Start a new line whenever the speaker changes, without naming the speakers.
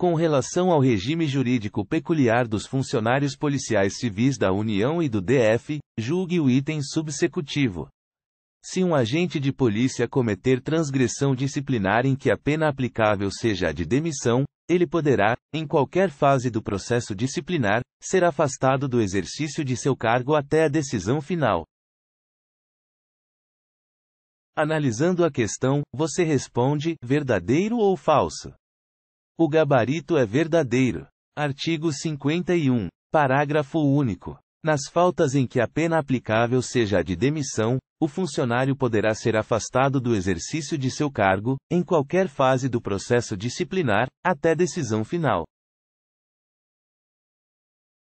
com relação ao regime jurídico peculiar dos funcionários policiais civis da União e do DF, julgue o item subsecutivo. Se um agente de polícia cometer transgressão disciplinar em que a pena aplicável seja a de demissão, ele poderá, em qualquer fase do processo disciplinar, ser afastado do exercício de seu cargo até a decisão final. Analisando a questão, você responde: verdadeiro ou falso? O gabarito é verdadeiro. Artigo 51. Parágrafo único. Nas faltas em que a pena aplicável seja a de demissão, o funcionário poderá ser afastado do exercício de seu cargo, em qualquer fase do processo disciplinar, até decisão
final.